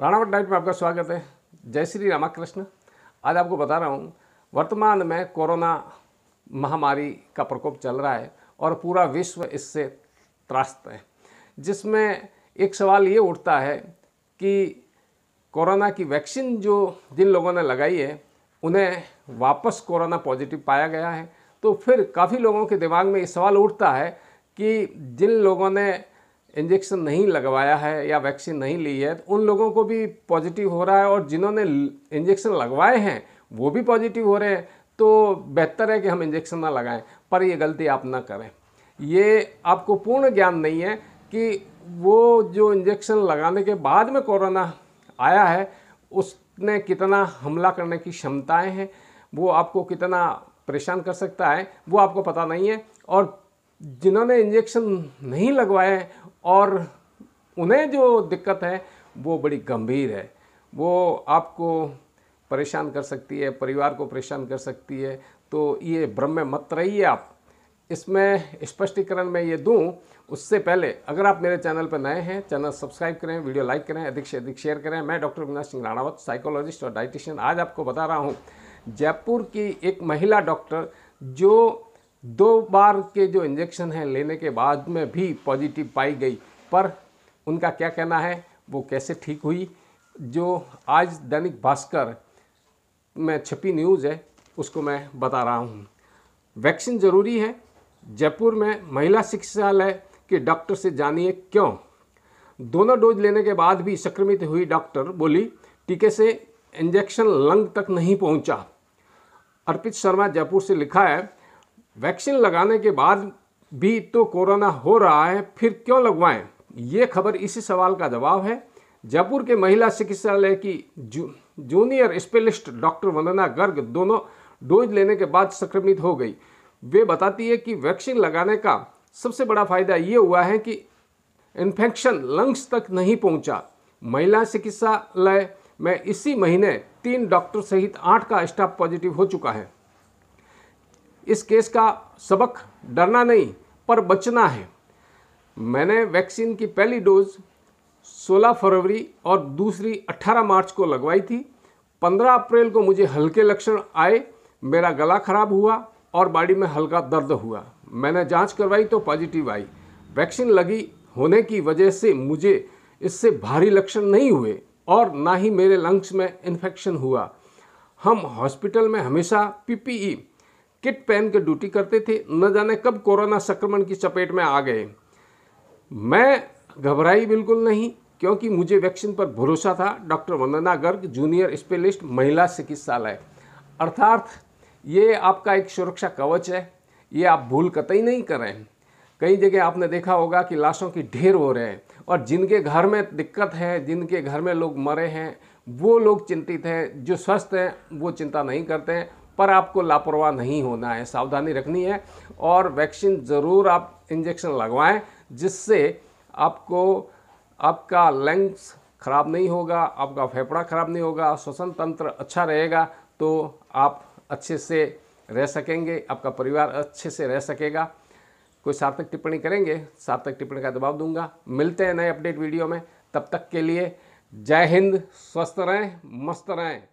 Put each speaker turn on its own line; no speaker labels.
राणावट diet में आपका स्वागत है जय श्री रामाकृष्ण आज आपको बता रहा हूँ वर्तमान में कोरोना महामारी का प्रकोप चल रहा है और पूरा विश्व इससे त्रास्त है जिसमें एक सवाल ये उठता है कि कोरोना की वैक्सीन जो जिन लोगों ने लगाई है उन्हें वापस कोरोना पॉजिटिव पाया गया है तो फिर काफ़ी लोगों के दिमाग में ये सवाल उठता है कि जिन लोगों ने इंजेक्शन नहीं लगवाया है या वैक्सीन नहीं ली है तो उन लोगों को भी पॉजिटिव हो रहा है और जिन्होंने इंजेक्शन लगवाए हैं वो भी पॉजिटिव हो रहे हैं तो बेहतर है कि हम इंजेक्शन ना लगाएं पर ये गलती आप ना करें ये आपको पूर्ण ज्ञान नहीं है कि वो जो इंजेक्शन लगाने के बाद में कोरोना आया है उसने कितना हमला करने की क्षमताएँ हैं वो आपको कितना परेशान कर सकता है वो आपको पता नहीं है और जिन्होंने इंजेक्शन नहीं लगवाए और उन्हें जो दिक्कत है वो बड़ी गंभीर है वो आपको परेशान कर सकती है परिवार को परेशान कर सकती है तो ये भ्रम में मत रहिए आप इसमें स्पष्टीकरण मैं ये दूं उससे पहले अगर आप मेरे चैनल पर नए हैं चैनल सब्सक्राइब करें वीडियो लाइक करें अधिक से अधिक शेयर करें मैं डॉक्टर अविनाश सिंह राणावत साइकोलॉजिस्ट और डाइटिशियन आज आपको बता रहा हूँ जयपुर की एक महिला डॉक्टर जो दो बार के जो इंजेक्शन हैं लेने के बाद में भी पॉजिटिव पाई गई पर उनका क्या कहना है वो कैसे ठीक हुई जो आज दैनिक भास्कर में छपी न्यूज़ है उसको मैं बता रहा हूँ वैक्सीन ज़रूरी है जयपुर में महिला चिकित्सालय के डॉक्टर से जानिए क्यों दोनों डोज लेने के बाद भी संक्रमित हुई डॉक्टर बोली टीके से इंजेक्शन लंग तक नहीं पहुंचा अर्पित शर्मा जयपुर से लिखा है वैक्सीन लगाने के बाद भी तो कोरोना हो रहा है फिर क्यों लगवाएं ये खबर इसी सवाल का जवाब है जयपुर के महिला चिकित्सालय की जू, junior specialist doctor Vandana Garg दोनों डोज लेने के बाद संक्रमित हो गई वे बताती है कि वैक्सीन लगाने का सबसे बड़ा फायदा ये हुआ है कि इन्फेक्शन लंग्स तक नहीं पहुंचा महिला चिकित्सालय में इसी महीने तीन डॉक्टर सहित आठ का स्टाफ पॉजिटिव हो चुका है इस केस का सबक डरना नहीं पर बचना है मैंने वैक्सीन की पहली डोज 16 फरवरी और दूसरी 18 मार्च को लगवाई थी 15 अप्रैल को मुझे हल्के लक्षण आए मेरा गला खराब हुआ और बॉडी में हल्का दर्द हुआ मैंने जांच करवाई तो पॉजिटिव आई वैक्सीन लगी होने की वजह से मुझे इससे भारी लक्षण नहीं हुए और ना ही मेरे लंग्स में इन्फेक्शन हुआ हम हॉस्पिटल में हमेशा पीपीई किट पहन के ड्यूटी करते थे न जाने कब कोरोना संक्रमण की चपेट में आ गए मैं घबराई बिल्कुल नहीं क्योंकि मुझे वैक्सीन पर भरोसा था doctor Vandana Garg junior specialist महिला चिकित्सालय अर्थात ये आपका एक सुरक्षा कवच है ये आप भूल कतई नहीं करें कई जगह आपने देखा होगा कि लाशों की ढेर हो रहे हैं और जिनके घर में दिक्कत है जिनके घर में लोग मरे हैं वो लोग चिंतित हैं जो स्वस्थ हैं वो चिंता नहीं करते हैं पर आपको लापरवाह नहीं होना है सावधानी रखनी है और वैक्सीन ज़रूर आप इंजेक्शन लगवाएं जिससे आपको आपका लंग्स खराब नहीं होगा आपका फेफड़ा ख़राब नहीं होगा श्वसन तंत्र अच्छा रहेगा तो आप अच्छे से रह सकेंगे आपका परिवार अच्छे से रह सकेगा कोई सार्थक टिप्पणी करेंगे सार्थक टिप्पणी का दबाव दूंगा मिलते हैं नए अपडेट वीडियो में तब तक के लिए जय हिंद स्वस्थ रहें मस्त रहें